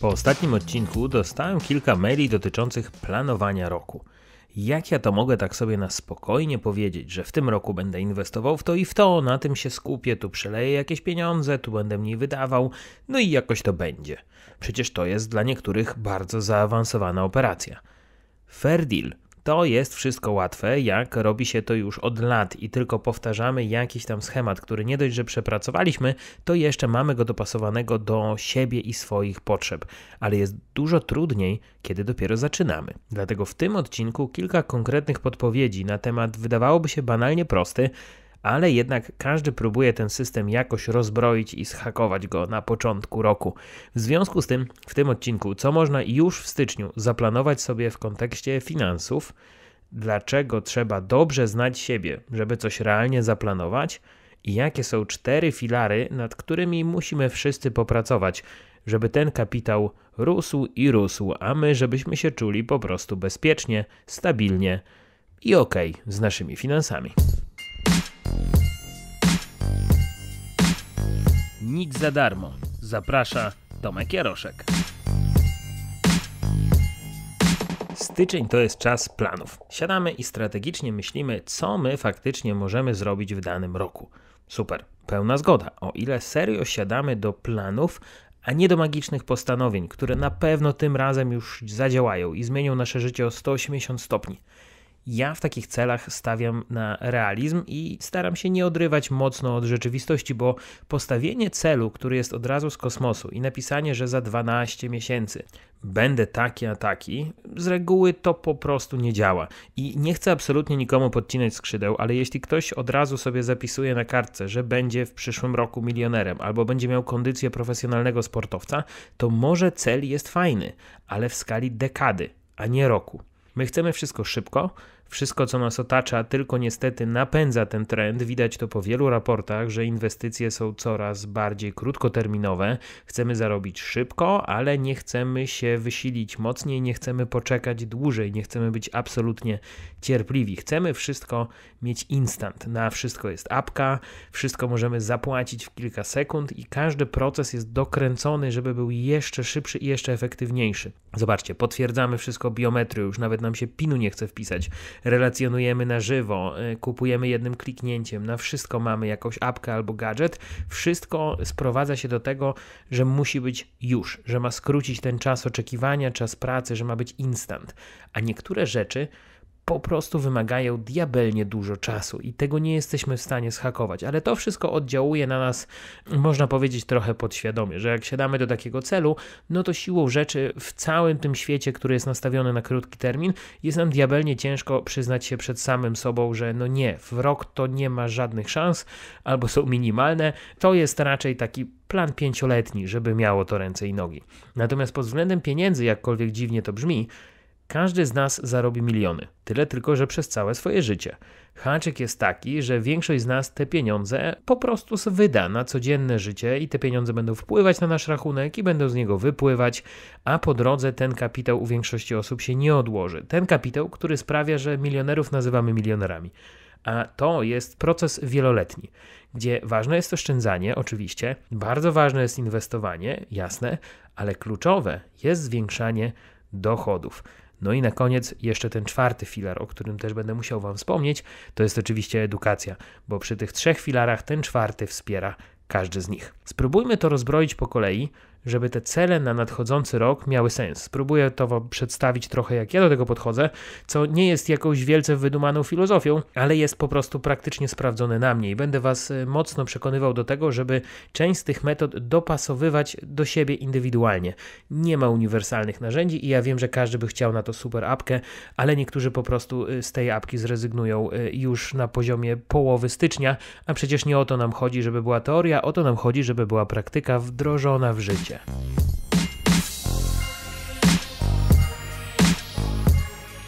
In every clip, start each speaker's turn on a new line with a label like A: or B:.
A: Po ostatnim odcinku dostałem kilka maili dotyczących planowania roku. Jak ja to mogę tak sobie na spokojnie powiedzieć, że w tym roku będę inwestował w to i w to, na tym się skupię, tu przeleję jakieś pieniądze, tu będę mniej wydawał, no i jakoś to będzie. Przecież to jest dla niektórych bardzo zaawansowana operacja. Fair deal. To jest wszystko łatwe, jak robi się to już od lat i tylko powtarzamy jakiś tam schemat, który nie dość, że przepracowaliśmy, to jeszcze mamy go dopasowanego do siebie i swoich potrzeb, ale jest dużo trudniej, kiedy dopiero zaczynamy. Dlatego w tym odcinku kilka konkretnych podpowiedzi na temat wydawałoby się banalnie prosty, ale jednak każdy próbuje ten system jakoś rozbroić i zhakować go na początku roku. W związku z tym, w tym odcinku, co można już w styczniu zaplanować sobie w kontekście finansów, dlaczego trzeba dobrze znać siebie, żeby coś realnie zaplanować i jakie są cztery filary, nad którymi musimy wszyscy popracować, żeby ten kapitał rósł i rósł, a my żebyśmy się czuli po prostu bezpiecznie, stabilnie i ok z naszymi finansami. Nic za darmo. Zaprasza Tomek Jaroszek. Styczeń to jest czas planów. Siadamy i strategicznie myślimy, co my faktycznie możemy zrobić w danym roku. Super, pełna zgoda. O ile serio siadamy do planów, a nie do magicznych postanowień, które na pewno tym razem już zadziałają i zmienią nasze życie o 180 stopni. Ja w takich celach stawiam na realizm i staram się nie odrywać mocno od rzeczywistości, bo postawienie celu, który jest od razu z kosmosu i napisanie, że za 12 miesięcy będę taki a taki, z reguły to po prostu nie działa. I nie chcę absolutnie nikomu podcinać skrzydeł, ale jeśli ktoś od razu sobie zapisuje na kartce, że będzie w przyszłym roku milionerem albo będzie miał kondycję profesjonalnego sportowca, to może cel jest fajny, ale w skali dekady, a nie roku. My chcemy wszystko szybko, wszystko, co nas otacza, tylko niestety napędza ten trend. Widać to po wielu raportach, że inwestycje są coraz bardziej krótkoterminowe. Chcemy zarobić szybko, ale nie chcemy się wysilić mocniej, nie chcemy poczekać dłużej, nie chcemy być absolutnie cierpliwi. Chcemy wszystko mieć instant. Na wszystko jest apka, wszystko możemy zapłacić w kilka sekund i każdy proces jest dokręcony, żeby był jeszcze szybszy i jeszcze efektywniejszy. Zobaczcie, potwierdzamy wszystko biometrią, już nawet nam się pinu nie chce wpisać relacjonujemy na żywo, y, kupujemy jednym kliknięciem, na wszystko mamy jakąś apkę albo gadżet. Wszystko sprowadza się do tego, że musi być już, że ma skrócić ten czas oczekiwania, czas pracy, że ma być instant. A niektóre rzeczy po prostu wymagają diabelnie dużo czasu i tego nie jesteśmy w stanie schakować, ale to wszystko oddziałuje na nas, można powiedzieć, trochę podświadomie, że jak siadamy do takiego celu, no to siłą rzeczy w całym tym świecie, który jest nastawiony na krótki termin, jest nam diabelnie ciężko przyznać się przed samym sobą, że no nie, w rok to nie ma żadnych szans albo są minimalne, to jest raczej taki plan pięcioletni, żeby miało to ręce i nogi. Natomiast pod względem pieniędzy, jakkolwiek dziwnie to brzmi, każdy z nas zarobi miliony, tyle tylko, że przez całe swoje życie. Haczyk jest taki, że większość z nas te pieniądze po prostu wyda na codzienne życie i te pieniądze będą wpływać na nasz rachunek i będą z niego wypływać, a po drodze ten kapitał u większości osób się nie odłoży. Ten kapitał, który sprawia, że milionerów nazywamy milionerami. A to jest proces wieloletni, gdzie ważne jest oszczędzanie, oczywiście, bardzo ważne jest inwestowanie, jasne, ale kluczowe jest zwiększanie dochodów. No i na koniec jeszcze ten czwarty filar, o którym też będę musiał Wam wspomnieć, to jest oczywiście edukacja, bo przy tych trzech filarach ten czwarty wspiera każdy z nich. Spróbujmy to rozbroić po kolei, żeby te cele na nadchodzący rok miały sens. Spróbuję to Wam przedstawić trochę, jak ja do tego podchodzę, co nie jest jakąś wielce wydumaną filozofią, ale jest po prostu praktycznie sprawdzone na mnie i będę Was e, mocno przekonywał do tego, żeby część z tych metod dopasowywać do siebie indywidualnie. Nie ma uniwersalnych narzędzi i ja wiem, że każdy by chciał na to super apkę, ale niektórzy po prostu e, z tej apki zrezygnują e, już na poziomie połowy stycznia, a przecież nie o to nam chodzi, żeby była teoria, o to nam chodzi, żeby była praktyka wdrożona w życie.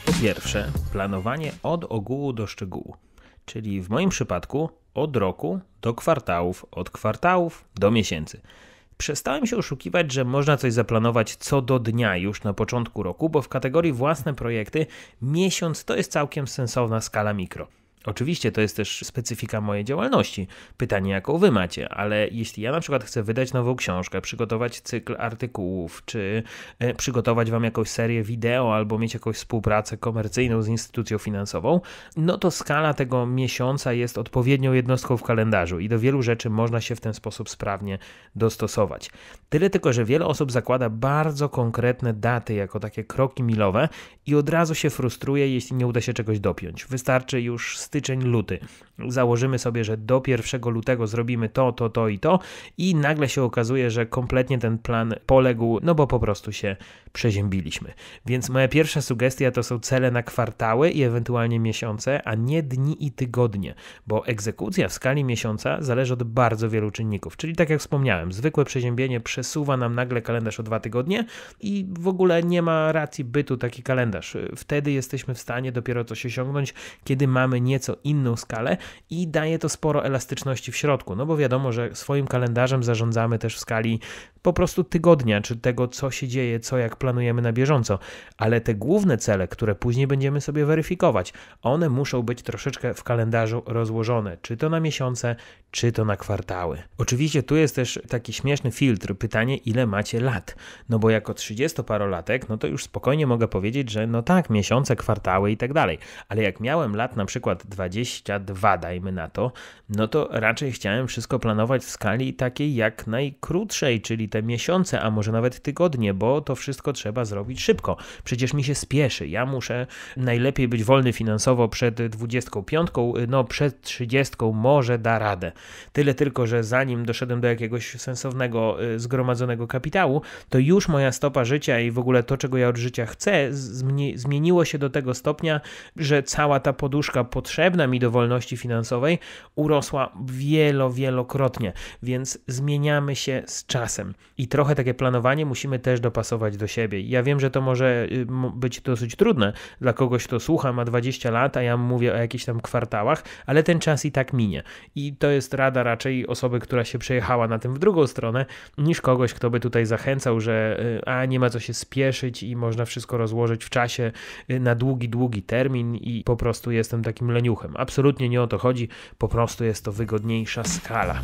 A: Po pierwsze, planowanie od ogółu do szczegółu, czyli w moim przypadku od roku do kwartałów, od kwartałów do miesięcy. Przestałem się oszukiwać, że można coś zaplanować co do dnia już na początku roku, bo w kategorii własne projekty miesiąc to jest całkiem sensowna skala mikro. Oczywiście to jest też specyfika mojej działalności. Pytanie, jaką wy macie, ale jeśli ja na przykład chcę wydać nową książkę, przygotować cykl artykułów, czy e, przygotować wam jakąś serię wideo, albo mieć jakąś współpracę komercyjną z instytucją finansową, no to skala tego miesiąca jest odpowiednią jednostką w kalendarzu i do wielu rzeczy można się w ten sposób sprawnie dostosować. Tyle tylko, że wiele osób zakłada bardzo konkretne daty jako takie kroki milowe i od razu się frustruje, jeśli nie uda się czegoś dopiąć. Wystarczy już styczeń, luty. Założymy sobie, że do 1 lutego zrobimy to, to, to i to i nagle się okazuje, że kompletnie ten plan poległ, no bo po prostu się przeziębiliśmy. Więc moja pierwsza sugestia to są cele na kwartały i ewentualnie miesiące, a nie dni i tygodnie, bo egzekucja w skali miesiąca zależy od bardzo wielu czynników. Czyli tak jak wspomniałem, zwykłe przeziębienie przesuwa nam nagle kalendarz o dwa tygodnie i w ogóle nie ma racji bytu taki kalendarz. Wtedy jesteśmy w stanie dopiero coś osiągnąć, kiedy mamy nieco inną skalę i daje to sporo elastyczności w środku, no bo wiadomo, że swoim kalendarzem zarządzamy też w skali po prostu tygodnia, czy tego, co się dzieje, co jak planujemy na bieżąco, ale te główne cele, które później będziemy sobie weryfikować, one muszą być troszeczkę w kalendarzu rozłożone, czy to na miesiące, czy to na kwartały. Oczywiście tu jest też taki śmieszny filtr, pytanie, ile macie lat? No bo jako 30-parolatek, no to już spokojnie mogę powiedzieć, że no tak, miesiące, kwartały i tak dalej, ale jak miałem lat na przykład 22, dajmy na to, no to raczej chciałem wszystko planować w skali takiej jak najkrótszej, czyli te miesiące, a może nawet tygodnie, bo to wszystko trzeba zrobić szybko. Przecież mi się spieszy. Ja muszę najlepiej być wolny finansowo przed 25, no przed 30 może da radę. Tyle tylko, że zanim doszedłem do jakiegoś sensownego y, zgromadzonego kapitału, to już moja stopa życia i w ogóle to, czego ja od życia chcę, zmieniło się do tego stopnia, że cała ta poduszka potrzebna mi do wolności finansowej urosła wielo, wielokrotnie, więc zmieniamy się z czasem. I trochę takie planowanie musimy też dopasować do siebie. Ja wiem, że to może y, być dosyć trudne dla kogoś, kto słucha, ma 20 lat, a ja mówię o jakichś tam kwartałach, ale ten czas i tak minie. I to jest rada raczej osoby, która się przejechała na tym w drugą stronę, niż kogoś, kto by tutaj zachęcał, że y, a nie ma co się spieszyć i można wszystko rozłożyć w czasie y, na długi, długi termin i po prostu jestem takim leniuchem. Absolutnie nie o to chodzi, po prostu jest to wygodniejsza skala.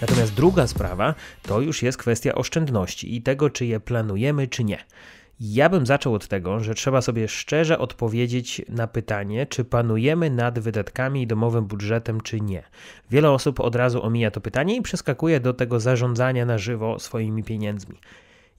A: Natomiast druga sprawa to już jest kwestia oszczędności i tego, czy je planujemy, czy nie. Ja bym zaczął od tego, że trzeba sobie szczerze odpowiedzieć na pytanie, czy panujemy nad wydatkami i domowym budżetem, czy nie. Wiele osób od razu omija to pytanie i przeskakuje do tego zarządzania na żywo swoimi pieniędzmi.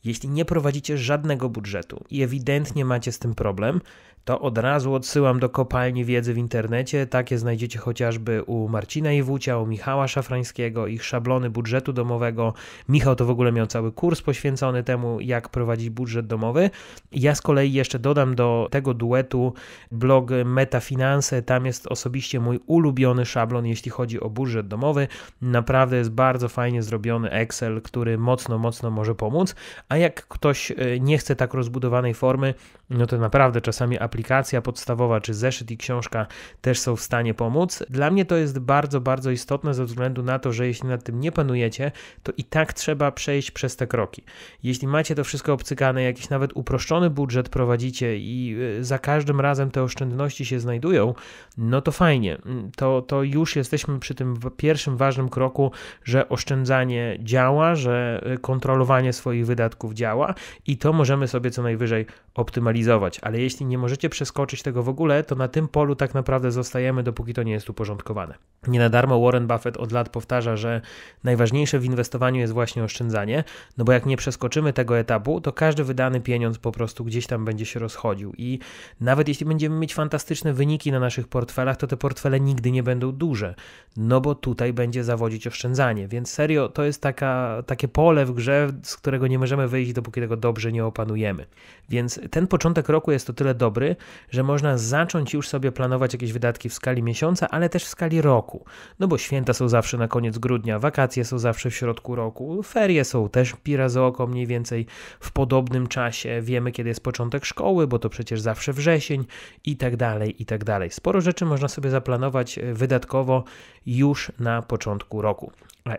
A: Jeśli nie prowadzicie żadnego budżetu i ewidentnie macie z tym problem, to od razu odsyłam do kopalni wiedzy w internecie. Takie znajdziecie chociażby u Marcina Iwucia, u Michała Szafrańskiego, ich szablony budżetu domowego. Michał to w ogóle miał cały kurs poświęcony temu, jak prowadzić budżet domowy. Ja z kolei jeszcze dodam do tego duetu blog Metafinanse. Tam jest osobiście mój ulubiony szablon, jeśli chodzi o budżet domowy. Naprawdę jest bardzo fajnie zrobiony Excel, który mocno, mocno może pomóc. A jak ktoś e, nie chce tak rozbudowanej formy, no to naprawdę czasami aplikacja podstawowa czy zeszyt i książka też są w stanie pomóc. Dla mnie to jest bardzo, bardzo istotne ze względu na to, że jeśli nad tym nie panujecie, to i tak trzeba przejść przez te kroki. Jeśli macie to wszystko obcykane, jakiś nawet uproszczony budżet prowadzicie i y, za każdym razem te oszczędności się znajdują, no to fajnie. To, to już jesteśmy przy tym pierwszym ważnym kroku, że oszczędzanie działa, że y, kontrolowanie swoich wydatków działa i to możemy sobie co najwyżej optymalizować ale jeśli nie możecie przeskoczyć tego w ogóle, to na tym polu tak naprawdę zostajemy, dopóki to nie jest uporządkowane. Nie na darmo Warren Buffett od lat powtarza, że najważniejsze w inwestowaniu jest właśnie oszczędzanie, no bo jak nie przeskoczymy tego etapu, to każdy wydany pieniądz po prostu gdzieś tam będzie się rozchodził i nawet jeśli będziemy mieć fantastyczne wyniki na naszych portfelach, to te portfele nigdy nie będą duże, no bo tutaj będzie zawodzić oszczędzanie, więc serio to jest taka, takie pole w grze, z którego nie możemy wyjść, dopóki tego dobrze nie opanujemy. Więc ten początek początek roku jest to tyle dobry, że można zacząć już sobie planować jakieś wydatki w skali miesiąca, ale też w skali roku. No bo święta są zawsze na koniec grudnia, wakacje są zawsze w środku roku, ferie są też pira za oko mniej więcej w podobnym czasie. Wiemy, kiedy jest początek szkoły, bo to przecież zawsze wrzesień i tak dalej, i tak dalej. Sporo rzeczy można sobie zaplanować e, wydatkowo już na początku roku.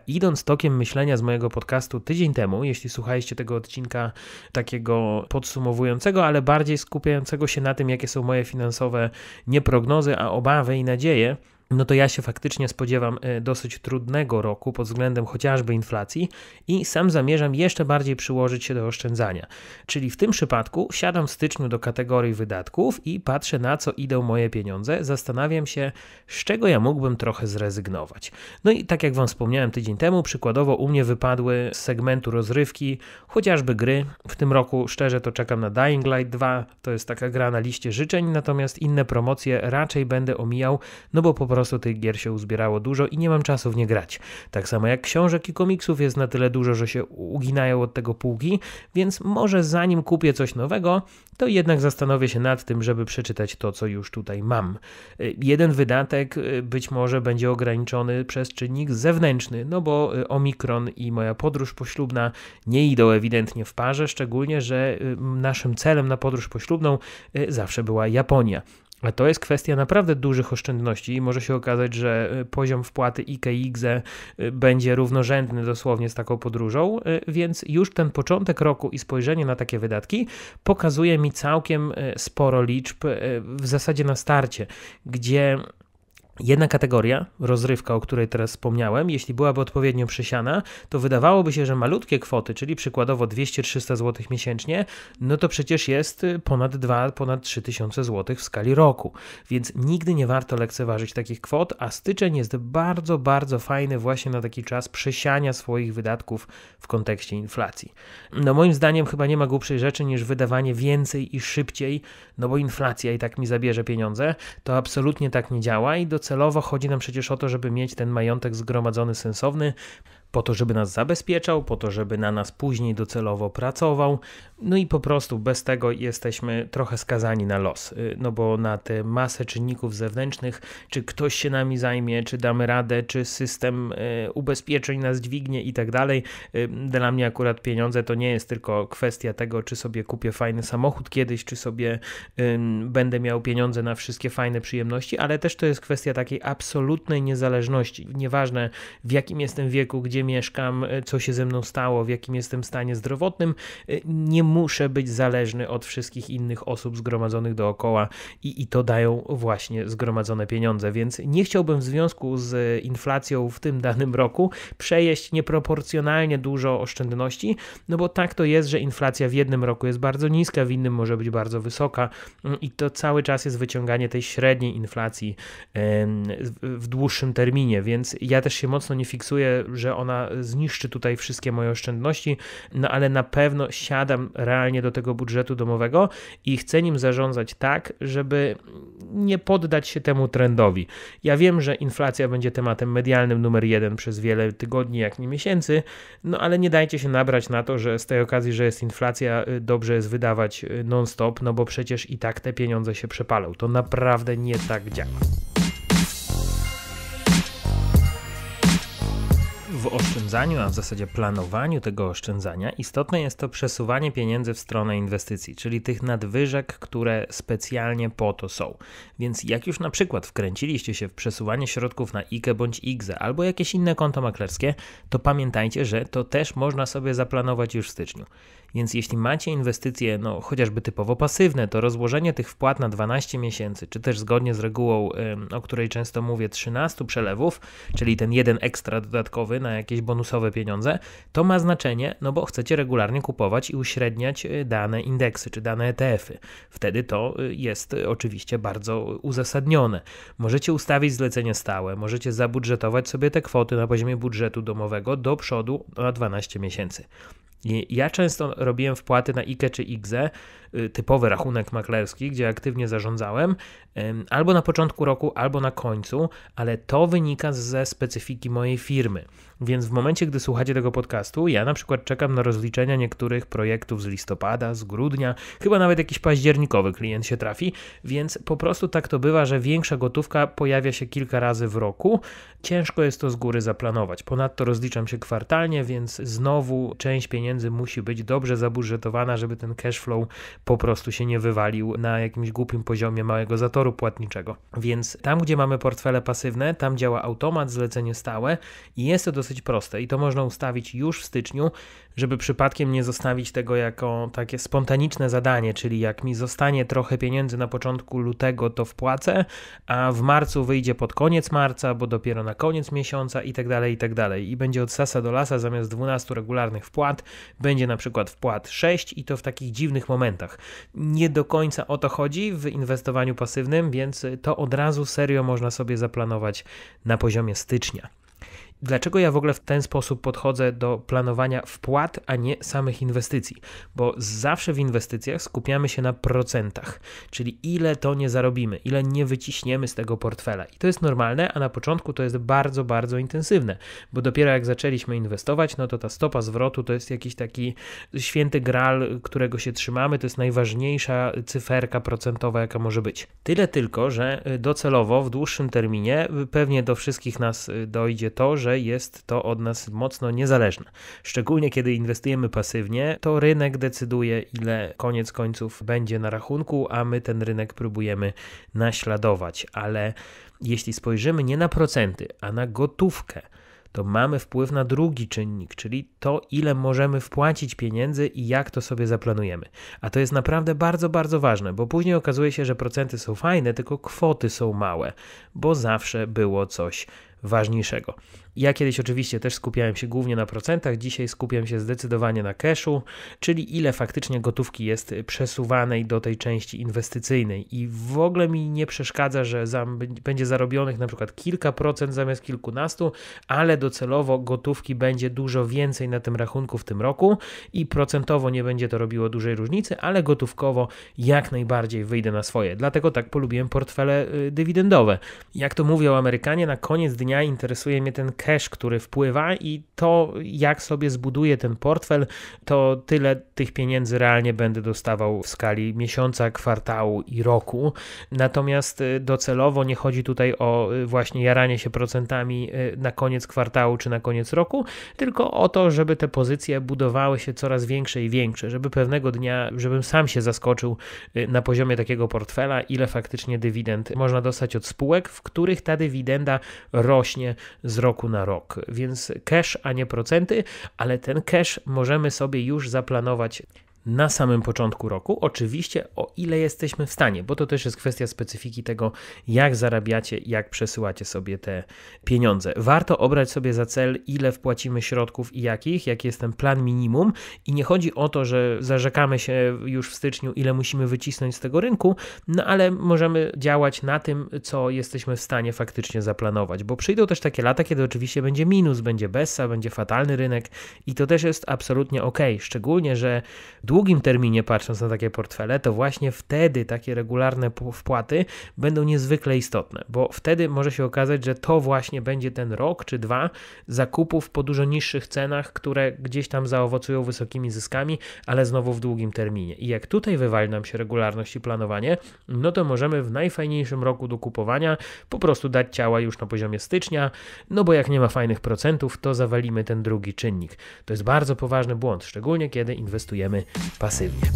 A: Idąc tokiem myślenia z mojego podcastu tydzień temu, jeśli słuchaliście tego odcinka takiego podsumowującego, ale bardziej skupiającego się na tym, jakie są moje finansowe nieprognozy, a obawy i nadzieje, no to ja się faktycznie spodziewam e, dosyć trudnego roku pod względem chociażby inflacji i sam zamierzam jeszcze bardziej przyłożyć się do oszczędzania. Czyli w tym przypadku siadam w styczniu do kategorii wydatków i patrzę na co idą moje pieniądze, zastanawiam się, z czego ja mógłbym trochę zrezygnować. No i tak jak Wam wspomniałem tydzień temu, przykładowo u mnie wypadły z segmentu rozrywki chociażby gry. W tym roku szczerze to czekam na Dying Light 2, to jest taka gra na liście życzeń, natomiast inne promocje raczej będę omijał, no bo po prostu prostu tych gier się uzbierało dużo i nie mam czasu w nie grać. Tak samo jak książek i komiksów jest na tyle dużo, że się uginają od tego półki, więc może zanim kupię coś nowego, to jednak zastanowię się nad tym, żeby przeczytać to, co już tutaj mam. Y, jeden wydatek y, być może będzie ograniczony przez czynnik zewnętrzny, no bo y, Omikron i moja podróż poślubna nie idą ewidentnie w parze, szczególnie, że naszym celem na podróż poślubną zawsze była Japonia. A to jest kwestia naprawdę dużych oszczędności i może się okazać, że e, poziom wpłaty IKX e, e, będzie równorzędny dosłownie z taką podróżą, więc już ten początek roku i spojrzenie na takie wydatki pokazuje mi całkiem sporo liczb w zasadzie na starcie, gdzie Jedna kategoria, rozrywka, o której teraz wspomniałem, jeśli byłaby odpowiednio przysiana, to wydawałoby się, że malutkie kwoty, czyli przykładowo 200-300 zł miesięcznie, no to przecież jest y, ponad 2, ponad tysiące zł w skali roku. Więc nigdy nie warto lekceważyć takich kwot, a styczeń jest bardzo, bardzo fajny właśnie na taki czas przysiania swoich wydatków w kontekście inflacji. No moim zdaniem chyba nie ma głupszej rzeczy niż wydawanie więcej i szybciej, no bo inflacja i tak mi zabierze pieniądze. To absolutnie tak nie działa i do docelowo chodzi nam przecież o to, żeby mieć ten majątek zgromadzony sensowny, po to, żeby nas zabezpieczał, po to, żeby na nas później docelowo pracował. No i po prostu bez tego jesteśmy trochę skazani na los, y, no bo na tę masę czynników zewnętrznych, czy ktoś się nami zajmie, czy damy radę, czy system y, ubezpieczeń nas dźwignie i tak dalej. Y, dla mnie akurat pieniądze to nie jest tylko kwestia tego, czy sobie kupię fajny samochód kiedyś, czy sobie będę miał pieniądze na wszystkie fajne przyjemności, ale też to jest kwestia takiej absolutnej niezależności. Nieważne w jakim jestem wieku, gdzie mieszkam, e, co się ze mną stało, w jakim jestem stanie zdrowotnym. E, nie muszę być zależny od wszystkich innych osób zgromadzonych dookoła i, i to dają właśnie zgromadzone pieniądze, więc nie chciałbym w związku z inflacją w tym danym roku przejeść nieproporcjonalnie dużo oszczędności, no bo tak to jest, że inflacja w jednym roku jest bardzo niska, w innym może być bardzo wysoka mm, i to cały czas jest wyciąganie tej średniej inflacji w dłuższym terminie, więc ja też się mocno nie fiksuję, że ona ona zniszczy tutaj wszystkie moje oszczędności, no ale na pewno siadam realnie do tego budżetu domowego i chcę nim zarządzać tak, żeby nie poddać się temu trendowi. Ja wiem, że inflacja będzie tematem medialnym numer jeden przez wiele tygodni, jak nie miesięcy, no ale nie dajcie się nabrać na to, że z tej okazji, że jest inflacja, y, dobrze jest wydawać y, non-stop, no bo przecież i tak te pieniądze się przepalą. To naprawdę nie tak działa. w oszczędzaniu, a w zasadzie planowaniu tego oszczędzania, istotne jest to przesuwanie pieniędzy w stronę inwestycji, czyli tych nadwyżek, które specjalnie po to są. Więc jak już na przykład wkręciliście się w przesuwanie środków na IKE bądź IGZE albo jakieś inne konto maklerskie, to pamiętajcie, że to też można sobie zaplanować już w styczniu. Więc jeśli macie inwestycje, no chociażby typowo pasywne, to rozłożenie tych wpłat na 12 miesięcy, czy też zgodnie z regułą, o której często mówię, 13 przelewów, czyli ten jeden ekstra dodatkowy na jakieś bonusowe pieniądze, to ma znaczenie, no bo chcecie regularnie kupować i uśredniać y, dane indeksy czy dane ETF-y. Wtedy to y, jest oczywiście bardzo uzasadnione. Możecie ustawić zlecenie stałe, możecie zabudżetować sobie te kwoty na poziomie budżetu domowego do przodu na 12 miesięcy. Ja często robiłem wpłaty na IKE czy IGZE Y, typowy rachunek maklerski, gdzie aktywnie zarządzałem, albo na początku roku, albo na końcu, ale to wynika ze specyfiki mojej firmy. Więc w momencie, gdy słuchacie tego podcastu, ja na przykład czekam na rozliczenia niektórych projektów z listopada, z grudnia, chyba nawet jakiś październikowy klient się trafi, więc po prostu tak to bywa, że większa gotówka pojawia się kilka razy w roku. Ciężko jest to z góry zaplanować. Ponadto rozliczam się kwartalnie, więc znowu część pieniędzy musi być dobrze zabudżetowana, żeby ten cash flow po prostu się nie wywalił na jakimś głupim poziomie małego zatoru płatniczego. Więc tam, gdzie mamy portfele pasywne, tam działa automat, zlecenie stałe i jest to dosyć proste i to można ustawić już w styczniu, żeby przypadkiem nie zostawić tego jako takie spontaniczne zadanie, czyli jak mi zostanie trochę pieniędzy na początku lutego, to wpłacę, a w marcu wyjdzie pod koniec marca, bo dopiero na koniec miesiąca i tak dalej, i tak dalej. I będzie od sasa do lasa zamiast 12 regularnych wpłat, będzie na przykład wpłat 6 i to w takich dziwnych momentach. Nie do końca o to chodzi w inwestowaniu pasywnym, więc to od razu serio można sobie zaplanować na poziomie stycznia. Dlaczego ja w ogóle w ten sposób podchodzę do planowania wpłat, a nie samych inwestycji? Bo zawsze w inwestycjach skupiamy się na procentach, czyli ile to nie zarobimy, ile nie wyciśniemy z tego portfela. I to jest normalne, a na początku to jest bardzo, bardzo intensywne, bo dopiero jak zaczęliśmy inwestować, no to ta stopa zwrotu to jest jakiś taki święty gral, którego się trzymamy, to jest najważniejsza cyferka procentowa, jaka może być. Tyle tylko, że docelowo w dłuższym terminie pewnie do wszystkich nas dojdzie to, że że jest to od nas mocno niezależne. Szczególnie kiedy inwestujemy pasywnie, to rynek decyduje, ile koniec końców będzie na rachunku, a my ten rynek próbujemy naśladować. Ale jeśli spojrzymy nie na procenty, a na gotówkę, to mamy wpływ na drugi czynnik, czyli to, ile możemy wpłacić pieniędzy i jak to sobie zaplanujemy. A to jest naprawdę bardzo, bardzo ważne, bo później okazuje się, że procenty są fajne, tylko kwoty są małe, bo zawsze było coś ważniejszego. Ja kiedyś oczywiście też skupiałem się głównie na procentach, dzisiaj skupiam się zdecydowanie na cashu, czyli ile faktycznie gotówki jest przesuwanej do tej części inwestycyjnej. I w ogóle mi nie przeszkadza, że za, będzie zarobionych na przykład kilka procent zamiast kilkunastu, ale docelowo gotówki będzie dużo więcej na tym rachunku w tym roku i procentowo nie będzie to robiło dużej różnicy, ale gotówkowo jak najbardziej wyjdę na swoje. Dlatego tak polubiłem portfele y, dywidendowe. Jak to mówią Amerykanie, na koniec dnia interesuje mnie ten cash, który wpływa i to, jak sobie zbuduję ten portfel, to tyle tych pieniędzy realnie będę dostawał w skali miesiąca, kwartału i roku. Natomiast y, docelowo nie chodzi tutaj o y, właśnie jaranie się procentami y, na koniec kwartału czy na koniec roku, tylko o to, żeby te pozycje budowały się coraz większe i większe, żeby pewnego dnia, żebym sam się zaskoczył na poziomie takiego portfela, ile faktycznie dywidend można dostać od spółek, w których ta dywidenda rośnie z roku na rok, więc cash, a nie procenty, ale ten cash możemy sobie już zaplanować na samym początku roku. Oczywiście, o ile jesteśmy w stanie, bo to też jest kwestia specyfiki tego, jak zarabiacie, jak przesyłacie sobie te pieniądze. Warto obrać sobie za cel, ile wpłacimy środków i jakich, jaki jest ten plan minimum. I nie chodzi o to, że zarzekamy się już w styczniu, ile musimy wycisnąć z tego rynku, no ale możemy działać na tym, co jesteśmy w stanie faktycznie zaplanować, bo przyjdą też takie lata, kiedy oczywiście będzie minus, będzie bessa, będzie fatalny rynek i to też jest absolutnie ok, szczególnie, że długim terminie, patrząc na takie portfele, to właśnie wtedy takie regularne wpłaty będą niezwykle istotne, bo wtedy może się okazać, że to właśnie będzie ten rok czy dwa zakupów po dużo niższych cenach, które gdzieś tam zaowocują wysokimi zyskami, ale znowu w długim terminie. I jak tutaj wywali nam się regularność i planowanie, no to możemy w najfajniejszym roku do kupowania po prostu dać ciała już na poziomie stycznia, no bo jak nie ma fajnych procentów, to zawalimy ten drugi czynnik. To jest bardzo poważny błąd, szczególnie kiedy inwestujemy pasywnie.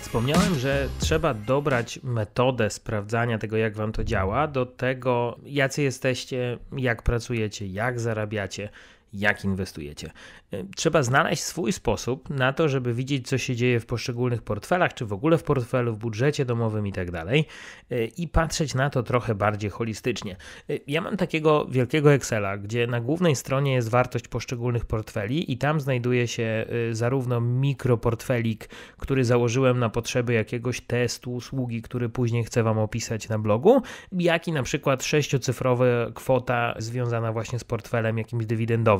A: Wspomniałem, że trzeba dobrać metodę sprawdzania tego, jak wam to działa, do tego, jacy jesteście, jak pracujecie, jak zarabiacie, jak inwestujecie. Y, trzeba znaleźć swój sposób na to, żeby widzieć, co się dzieje w poszczególnych portfelach, czy w ogóle w portfelu, w budżecie domowym i tak dalej, y, i patrzeć na to trochę bardziej holistycznie. Y, ja mam takiego wielkiego Excela, gdzie na głównej stronie jest wartość poszczególnych portfeli, i tam znajduje się zarówno mikroportfelik, który założyłem na potrzeby jakiegoś testu, usługi, który później chcę Wam opisać na blogu, jak i na przykład sześciocyfrowa kwota związana właśnie z portfelem jakimś dywidendowym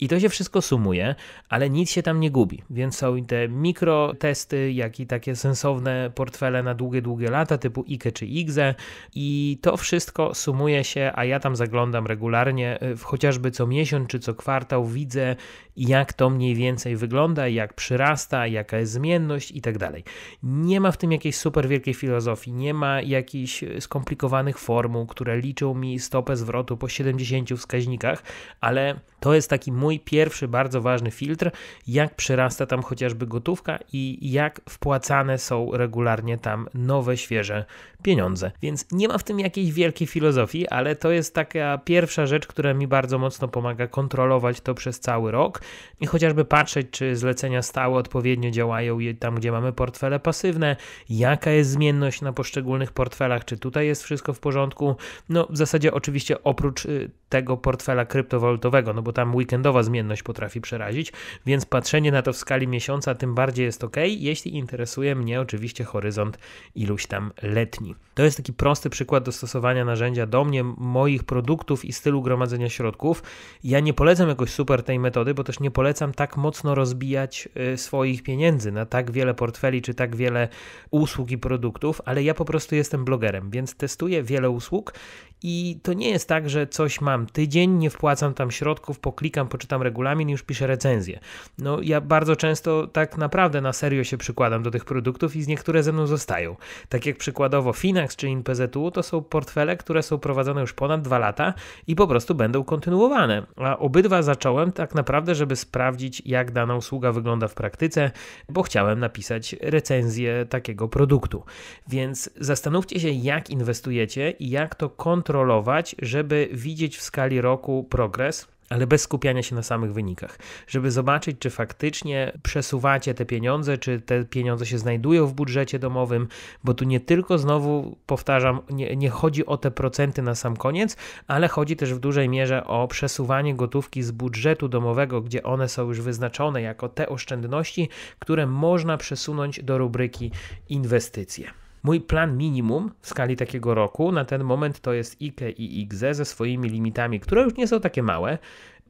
A: i to się wszystko sumuje, ale nic się tam nie gubi, więc są i te mikrotesty, jak i takie sensowne portfele na długie, długie lata typu IKE czy IGZE i to wszystko sumuje się, a ja tam zaglądam regularnie, e, chociażby co miesiąc czy co kwartał widzę jak to mniej więcej wygląda, jak przyrasta, jaka jest zmienność i tak dalej. Nie ma w tym jakiejś super wielkiej filozofii, nie ma jakichś e, skomplikowanych formuł, które liczą mi stopę zwrotu po 70 wskaźnikach, ale to jest jest taki mój pierwszy bardzo ważny filtr, jak przyrasta tam chociażby gotówka i jak wpłacane są regularnie tam nowe, świeże pieniądze. Więc nie ma w tym jakiejś wielkiej filozofii, ale to jest taka pierwsza rzecz, która mi bardzo mocno pomaga kontrolować to przez cały rok i chociażby patrzeć, czy zlecenia stałe odpowiednio działają tam, gdzie mamy portfele pasywne, jaka jest zmienność na poszczególnych portfelach, czy tutaj jest wszystko w porządku. No, w zasadzie oczywiście oprócz y, tego portfela kryptowalutowego, no bo tam tam weekendowa zmienność potrafi przerazić, więc patrzenie na to w skali miesiąca tym bardziej jest ok, jeśli interesuje mnie oczywiście horyzont iluś tam letni. To jest taki prosty przykład dostosowania narzędzia do mnie, moich produktów i stylu gromadzenia środków. Ja nie polecam jakoś super tej metody, bo też nie polecam tak mocno rozbijać y, swoich pieniędzy na tak wiele portfeli czy tak wiele usług i produktów, ale ja po prostu jestem blogerem, więc testuję wiele usług i to nie jest tak, że coś mam tydzień, nie wpłacam tam środków, po klikam, poczytam regulamin i już piszę recenzję. No ja bardzo często tak naprawdę na serio się przykładam do tych produktów i z niektóre ze mną zostają. Tak jak przykładowo Finax czy InPZU to są portfele, które są prowadzone już ponad dwa lata i po prostu będą kontynuowane. A obydwa zacząłem tak naprawdę, żeby sprawdzić jak dana usługa wygląda w praktyce, bo chciałem napisać recenzję takiego produktu. Więc zastanówcie się jak inwestujecie i jak to kontrolować, żeby widzieć w skali roku progres ale bez skupiania się na samych wynikach, żeby zobaczyć, czy faktycznie przesuwacie te pieniądze, czy te pieniądze się znajdują w budżecie domowym, bo tu nie tylko znowu powtarzam, nie, nie chodzi o te procenty na sam koniec, ale chodzi też w dużej mierze o przesuwanie gotówki z budżetu domowego, gdzie one są już wyznaczone jako te oszczędności, które można przesunąć do rubryki inwestycje. Mój plan minimum w skali takiego roku na ten moment to jest IKE i IGZE ze swoimi limitami, które już nie są takie małe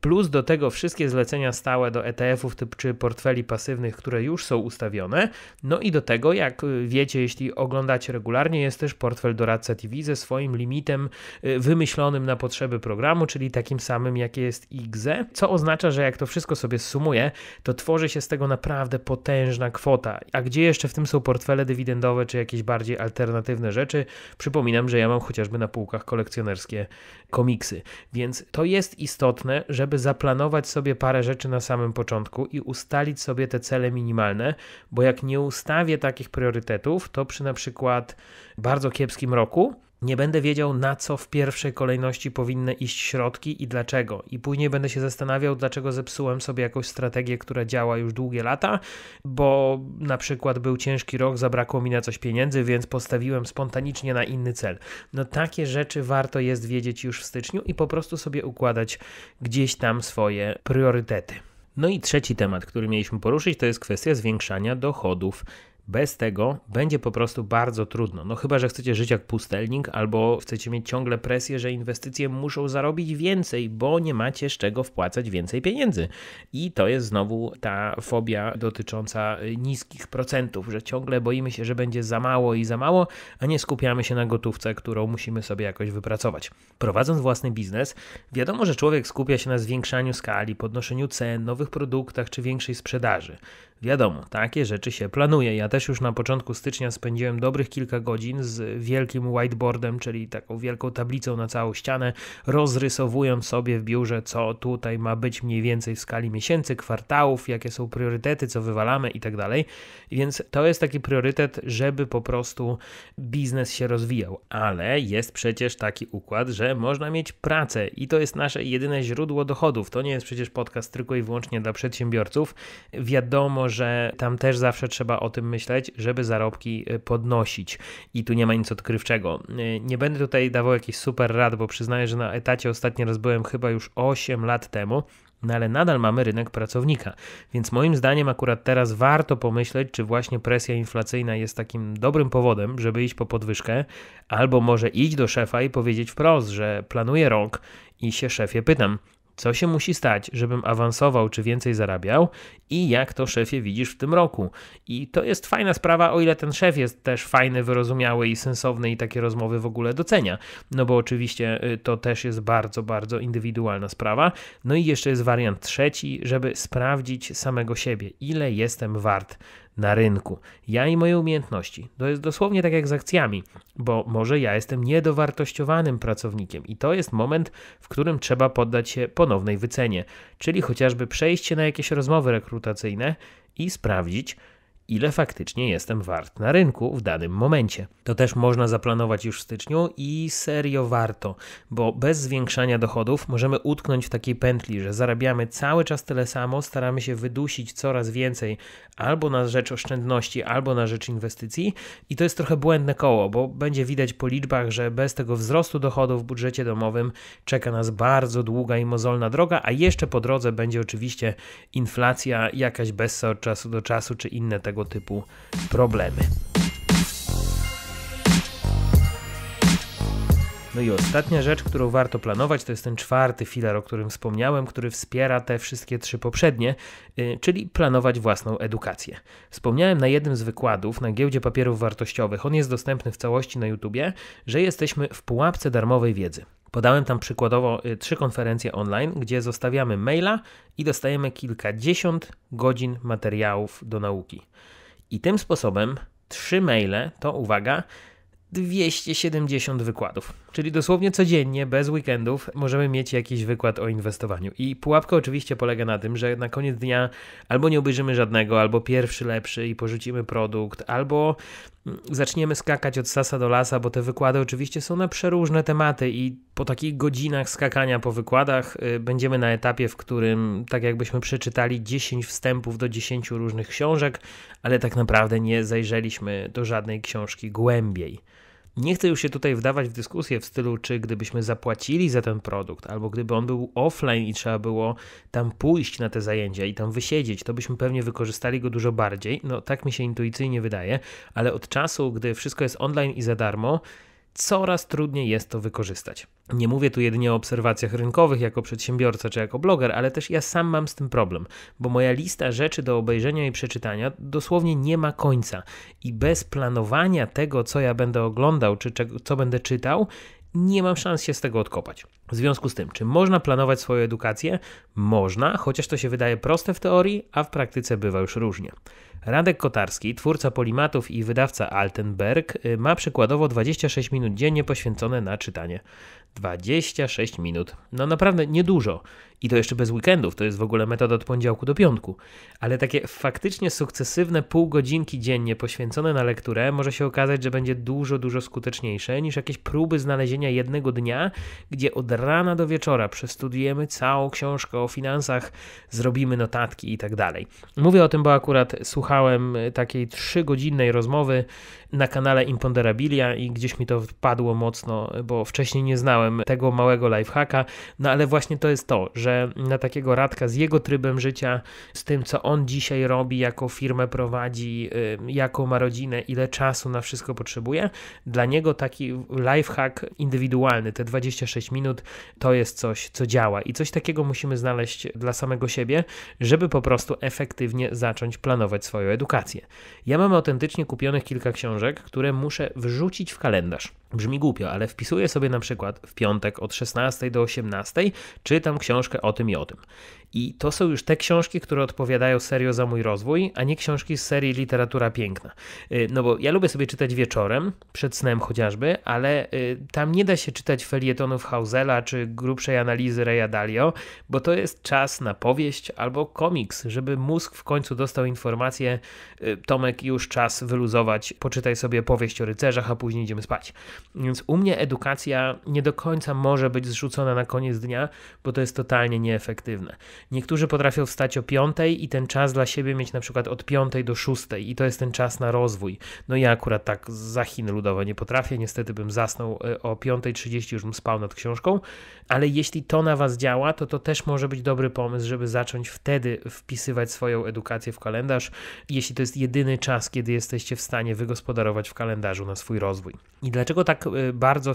A: plus do tego wszystkie zlecenia stałe do ETF-ów czy portfeli pasywnych, które już są ustawione. No i do tego, jak y, wiecie, jeśli oglądacie regularnie, jest też portfel doradca TV ze swoim limitem y, wymyślonym na potrzeby programu, czyli takim samym, jakie jest XE, co oznacza, że jak to wszystko sobie sumuje, to tworzy się z tego naprawdę potężna kwota. A gdzie jeszcze w tym są portfele dywidendowe czy jakieś bardziej alternatywne rzeczy? Przypominam, że ja mam chociażby na półkach kolekcjonerskie komiksy, więc to jest istotne, żeby żeby zaplanować sobie parę rzeczy na samym początku i ustalić sobie te cele minimalne, bo jak nie ustawię takich priorytetów, to przy na przykład bardzo kiepskim roku nie będę wiedział, na co w pierwszej kolejności powinny iść środki i dlaczego. I później będę się zastanawiał, dlaczego zepsułem sobie jakąś strategię, która działa już długie lata, bo na przykład był ciężki rok, zabrakło mi na coś pieniędzy, więc postawiłem spontanicznie na inny cel. No takie rzeczy warto jest wiedzieć już w styczniu i po prostu sobie układać gdzieś tam swoje priorytety. No i trzeci temat, który mieliśmy poruszyć, to jest kwestia zwiększania dochodów. Bez tego będzie po prostu bardzo trudno. No chyba, że chcecie żyć jak pustelnik, albo chcecie mieć ciągle presję, że inwestycje muszą zarobić więcej, bo nie macie z czego wpłacać więcej pieniędzy. I to jest znowu ta fobia dotycząca y, niskich procentów, że ciągle boimy się, że będzie za mało i za mało, a nie skupiamy się na gotówce, którą musimy sobie jakoś wypracować. Prowadząc własny biznes, wiadomo, że człowiek skupia się na zwiększaniu skali, podnoszeniu cen, nowych produktach czy większej sprzedaży. Wiadomo, takie rzeczy się planuje. Ja też już na początku stycznia spędziłem dobrych kilka godzin z wielkim whiteboardem, czyli taką wielką tablicą na całą ścianę, rozrysowując sobie w biurze, co tutaj ma być mniej więcej w skali miesięcy, kwartałów, jakie są priorytety, co wywalamy i tak dalej. Więc to jest taki priorytet, żeby po prostu biznes się rozwijał. Ale jest przecież taki układ, że można mieć pracę i to jest nasze jedyne źródło dochodów. To nie jest przecież podcast tylko i wyłącznie dla przedsiębiorców. Wiadomo, że tam też zawsze trzeba o tym myśleć, żeby zarobki y, podnosić i tu nie ma nic odkrywczego. Y, nie będę tutaj dawał jakichś super rad, bo przyznaję, że na etacie ostatni raz byłem chyba już 8 lat temu. No ale nadal mamy rynek pracownika, więc moim zdaniem akurat teraz warto pomyśleć, czy właśnie presja inflacyjna jest takim dobrym powodem, żeby iść po podwyżkę, albo może iść do szefa i powiedzieć wprost, że planuję rok i się szefie pytam, co się musi stać, żebym awansował czy więcej zarabiał i jak to szefie widzisz w tym roku. I to jest fajna sprawa, o ile ten szef jest też fajny, wyrozumiały i sensowny i takie rozmowy w ogóle docenia. No bo oczywiście y, to też jest bardzo, bardzo indywidualna sprawa. No i jeszcze jest wariant trzeci, żeby sprawdzić samego siebie, ile jestem wart na rynku. Ja i moje umiejętności. To jest dosłownie tak jak z akcjami, bo może ja jestem niedowartościowanym pracownikiem i to jest moment, w którym trzeba poddać się ponownej wycenie, czyli chociażby przejście na jakieś rozmowy rekrutacyjne i sprawdzić, ile faktycznie jestem wart na rynku w danym momencie. To też można zaplanować już w styczniu i serio warto, bo bez zwiększania dochodów możemy utknąć w takiej pętli, że zarabiamy cały czas tyle samo, staramy się wydusić coraz więcej albo na rzecz oszczędności, albo na rzecz inwestycji i to jest trochę błędne koło, bo będzie widać po liczbach, że bez tego wzrostu dochodów w budżecie domowym czeka nas bardzo długa i mozolna droga, a jeszcze po drodze będzie oczywiście inflacja jakaś bez od czasu do czasu czy inne tego tego typu problemy. No i ostatnia rzecz, którą warto planować, to jest ten czwarty filar, o którym wspomniałem, który wspiera te wszystkie trzy poprzednie, y, czyli planować własną edukację. Wspomniałem na jednym z wykładów na giełdzie papierów wartościowych, on jest dostępny w całości na YouTubie, że jesteśmy w pułapce darmowej wiedzy. Podałem tam przykładowo y, trzy konferencje online, gdzie zostawiamy maila i dostajemy kilkadziesiąt godzin materiałów do nauki. I tym sposobem trzy maile to uwaga 270 wykładów. Czyli dosłownie codziennie, bez weekendów, możemy mieć jakiś wykład o inwestowaniu. I pułapka oczywiście polega na tym, że na koniec dnia albo nie obejrzymy żadnego, albo pierwszy lepszy i porzucimy produkt, albo mm, zaczniemy skakać od sasa do lasa, bo te wykłady oczywiście są na przeróżne tematy i po takich godzinach skakania po wykładach y, będziemy na etapie, w którym tak jakbyśmy przeczytali 10 wstępów do 10 różnych książek, ale tak naprawdę nie zajrzeliśmy do żadnej książki głębiej. Nie chcę już się tutaj wdawać w dyskusję w stylu, czy gdybyśmy zapłacili za ten produkt, albo gdyby on był offline i trzeba było tam pójść na te zajęcia i tam wysiedzieć, to byśmy pewnie wykorzystali go dużo bardziej. No tak mi się intuicyjnie wydaje, ale od czasu, gdy wszystko jest online i za darmo, coraz trudniej jest to wykorzystać. Nie mówię tu jedynie o obserwacjach rynkowych jako przedsiębiorca czy jako bloger, ale też ja sam mam z tym problem, bo moja lista rzeczy do obejrzenia i przeczytania dosłownie nie ma końca i bez planowania tego, co ja będę oglądał czy co będę czytał, nie mam szans się z tego odkopać. W związku z tym, czy można planować swoją edukację? Można, chociaż to się wydaje proste w teorii, a w praktyce bywa już różnie. Radek Kotarski, twórca Polimatów i wydawca Altenberg, y, ma przykładowo 26 minut dziennie poświęcone na czytanie. 26 minut. No naprawdę niedużo. I to jeszcze bez weekendów, to jest w ogóle metoda od poniedziałku do piątku. Ale takie faktycznie sukcesywne pół godzinki dziennie poświęcone na lekturę może się okazać, że będzie dużo, dużo skuteczniejsze niż jakieś próby znalezienia jednego dnia, gdzie od rana do wieczora przestudujemy całą książkę o finansach, zrobimy notatki i tak dalej. Mówię o tym, bo akurat słuchałem takiej trzygodzinnej rozmowy na kanale Imponderabilia i gdzieś mi to wpadło mocno, bo wcześniej nie znałem tego małego lifehacka, no ale właśnie to jest to, że na takiego Radka z jego trybem życia, z tym co on dzisiaj robi, jaką firmę prowadzi, y, jaką ma rodzinę, ile czasu na wszystko potrzebuje, dla niego taki lifehack indywidualny, te 26 minut, to jest coś, co działa i coś takiego musimy znaleźć dla samego siebie, żeby po prostu efektywnie zacząć planować swoją edukację. Ja mam autentycznie kupionych kilka książek książek, które muszę wrzucić w kalendarz. Brzmi głupio, ale wpisuję sobie na przykład w piątek od 16 do 18, czytam książkę o tym i o tym. I to są już te książki, które odpowiadają serio za mój rozwój, a nie książki z serii Literatura Piękna. Y, no bo ja lubię sobie czytać wieczorem, przed snem chociażby, ale y, tam nie da się czytać felietonów Hausela czy grubszej analizy Reja Dalio, bo to jest czas na powieść albo komiks, żeby mózg w końcu dostał informację, y, Tomek, już czas wyluzować, poczytać przeczytaj sobie powieść o rycerzach, a później idziemy spać. Więc u mnie edukacja nie do końca może być zrzucona na koniec dnia, bo to jest totalnie nieefektywne. Niektórzy potrafią wstać o 5 i ten czas dla siebie mieć na przykład od 5 do 6 i to jest ten czas na rozwój. No ja akurat tak za Chiny ludowe nie potrafię, niestety bym zasnął e, o 5.30, już bym spał nad książką, ale jeśli to na Was działa, to to też może być dobry pomysł, żeby zacząć wtedy wpisywać swoją edukację w kalendarz, jeśli to jest jedyny czas, kiedy jesteście w stanie wygospodarować zagospodarować w kalendarzu na swój rozwój. I dlaczego tak y, bardzo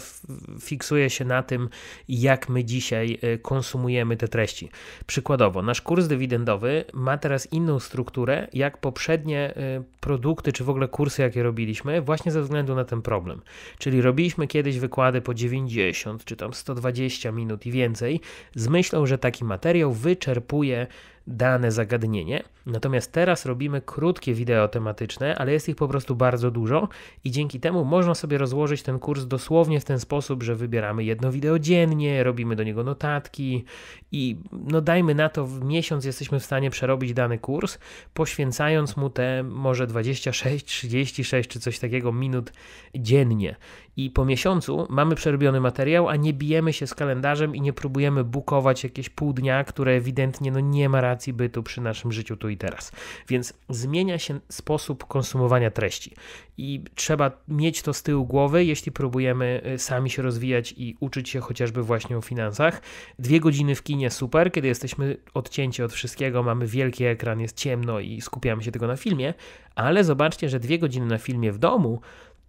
A: fiksuję się na tym, jak my dzisiaj y, konsumujemy te treści? Przykładowo, nasz kurs dywidendowy ma teraz inną strukturę, jak poprzednie y, produkty, czy w ogóle kursy, jakie robiliśmy, właśnie ze względu na ten problem. Czyli robiliśmy kiedyś wykłady po 90, czy tam 120 minut i więcej, z myślą, że taki materiał wyczerpuje dane zagadnienie. Natomiast teraz robimy krótkie wideo tematyczne, ale jest ich po prostu bardzo dużo i dzięki temu można sobie rozłożyć ten kurs dosłownie w ten sposób, że wybieramy jedno wideo dziennie, robimy do niego notatki i no dajmy na to w miesiąc jesteśmy w stanie przerobić dany kurs, poświęcając mu te może 26, 36 czy coś takiego minut dziennie i po miesiącu mamy przerobiony materiał, a nie bijemy się z kalendarzem i nie próbujemy bukować jakieś pół dnia, które ewidentnie no, nie ma racji bytu przy naszym życiu tu i teraz. Więc zmienia się sposób konsumowania treści i trzeba mieć to z tyłu głowy, jeśli próbujemy y, sami się rozwijać i uczyć się chociażby właśnie o finansach. Dwie godziny w kinie super, kiedy jesteśmy odcięci od wszystkiego, mamy wielki ekran, jest ciemno i skupiamy się tylko na filmie, ale zobaczcie, że dwie godziny na filmie w domu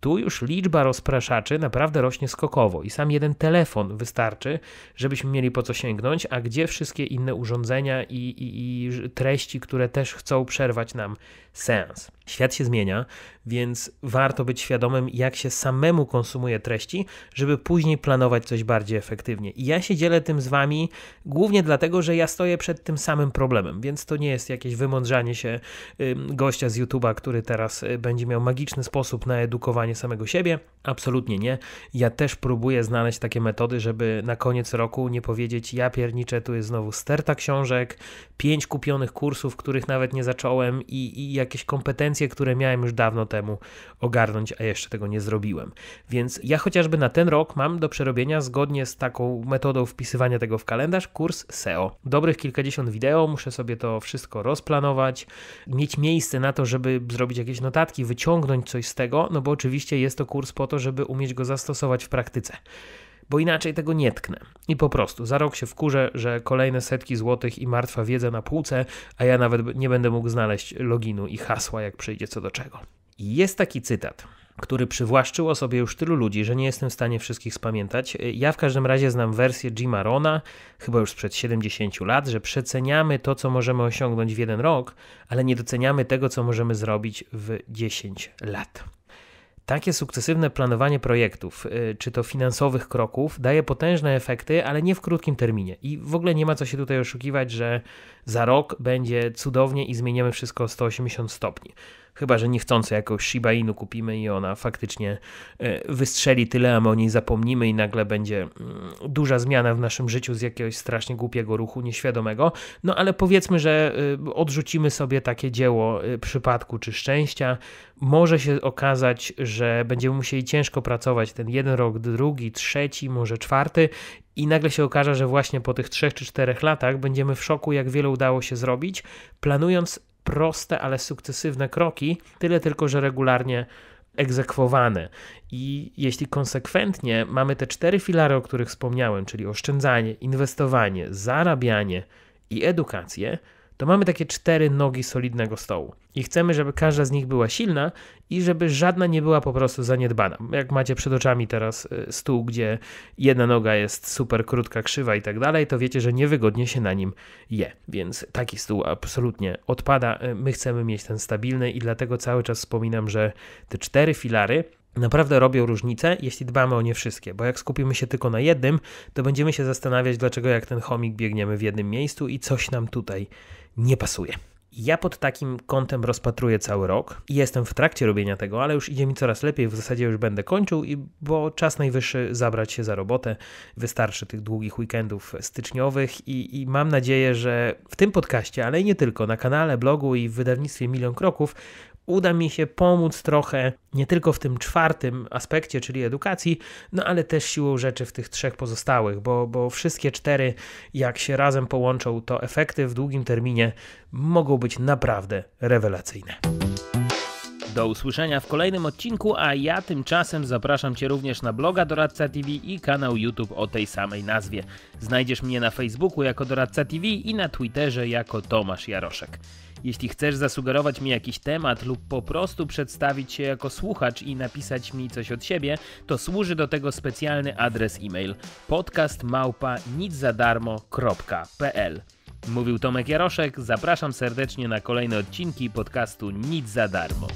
A: tu już liczba rozpraszaczy naprawdę rośnie skokowo i sam jeden telefon wystarczy, żebyśmy mieli po co sięgnąć, a gdzie wszystkie inne urządzenia i, i, i treści, które też chcą przerwać nam sens. Świat się zmienia, więc warto być świadomym, jak się samemu konsumuje treści, żeby później planować coś bardziej efektywnie. I ja się dzielę tym z Wami głównie dlatego, że ja stoję przed tym samym problemem, więc to nie jest jakieś wymądrzanie się gościa z YouTube'a, który teraz y, będzie miał magiczny sposób na edukowanie samego siebie. Absolutnie nie. Ja też próbuję znaleźć takie metody, żeby na koniec roku nie powiedzieć, ja pierniczę, tu jest znowu sterta książek, pięć kupionych kursów, których nawet nie zacząłem i, i jakieś kompetencje kompetencje, które miałem już dawno temu ogarnąć, a jeszcze tego nie zrobiłem. Więc ja chociażby na ten rok mam do przerobienia zgodnie z taką metodą wpisywania tego w kalendarz kurs SEO. Dobrych kilkadziesiąt wideo, muszę sobie to wszystko rozplanować, mieć miejsce na to, żeby zrobić jakieś notatki, wyciągnąć coś z tego, no bo oczywiście jest to kurs po to, żeby umieć go zastosować w praktyce bo inaczej tego nie tknę. I po prostu za rok się wkurzę, że kolejne setki złotych i martwa wiedza na półce, a ja nawet nie będę mógł znaleźć loginu i hasła, jak przyjdzie co do czego. I jest taki cytat który przywłaszczyło sobie już tylu ludzi, że nie jestem w stanie wszystkich spamiętać. Ja w każdym razie znam wersję Jima Rona, chyba już sprzed 70 lat, że przeceniamy to, co możemy osiągnąć w jeden rok, ale nie doceniamy tego, co możemy zrobić w 10 lat. Takie sukcesywne planowanie projektów, y, czy to finansowych kroków, daje potężne efekty, ale nie w krótkim terminie. I w ogóle nie ma co się tutaj oszukiwać, że za rok będzie cudownie i zmienimy wszystko o 180 stopni. Chyba, że niechcący jakąś Shiba Inu kupimy i ona faktycznie e, wystrzeli tyle, a my o niej zapomnimy i nagle będzie mm, duża zmiana w naszym życiu z jakiegoś strasznie głupiego ruchu nieświadomego. No ale powiedzmy, że e, odrzucimy sobie takie dzieło e, przypadku czy szczęścia. Może się okazać, że będziemy musieli ciężko pracować ten jeden rok, drugi, trzeci, może czwarty i nagle się okaże, że właśnie po tych trzech czy czterech latach będziemy w szoku, jak wiele udało się zrobić, planując proste, ale sukcesywne kroki, tyle tylko, że regularnie egzekwowane. I jeśli konsekwentnie mamy te cztery filary, o których wspomniałem, czyli oszczędzanie, inwestowanie, zarabianie i edukację, to mamy takie cztery nogi solidnego stołu. I chcemy, żeby każda z nich była silna i żeby żadna nie była po prostu zaniedbana. Jak macie przed oczami teraz y, stół, gdzie jedna noga jest super krótka, krzywa i tak dalej, to wiecie, że niewygodnie się na nim je. Więc taki stół absolutnie odpada. Y, my chcemy mieć ten stabilny i dlatego cały czas wspominam, że te cztery filary naprawdę robią różnicę, jeśli dbamy o nie wszystkie, bo jak skupimy się tylko na jednym, to będziemy się zastanawiać, dlaczego jak ten chomik biegniemy w jednym miejscu i coś nam tutaj nie pasuje. Ja pod takim kątem rozpatruję cały rok i jestem w trakcie robienia tego, ale już idzie mi coraz lepiej, w zasadzie już będę kończył, i bo czas najwyższy zabrać się za robotę. Wystarczy tych długich weekendów styczniowych i, i mam nadzieję, że w tym podcaście, ale i nie tylko, na kanale, blogu i w wydawnictwie Milion Kroków uda mi się pomóc trochę nie tylko w tym czwartym aspekcie, czyli edukacji, no ale też siłą rzeczy w tych trzech pozostałych, bo, bo wszystkie cztery, jak się razem połączą, to efekty w długim terminie mogą być naprawdę rewelacyjne. Do usłyszenia w kolejnym odcinku, a ja tymczasem zapraszam Cię również na bloga Doradca TV i kanał YouTube o tej samej nazwie. Znajdziesz mnie na Facebooku jako Doradca TV i na Twitterze jako Tomasz Jaroszek. Jeśli chcesz zasugerować mi jakiś temat lub po prostu przedstawić się jako słuchacz i napisać mi coś od siebie, to służy do tego specjalny adres e-mail podcastmałpa.niczadarmo.pl Mówił Tomek Jaroszek, zapraszam serdecznie na kolejne odcinki podcastu Nic za darmo.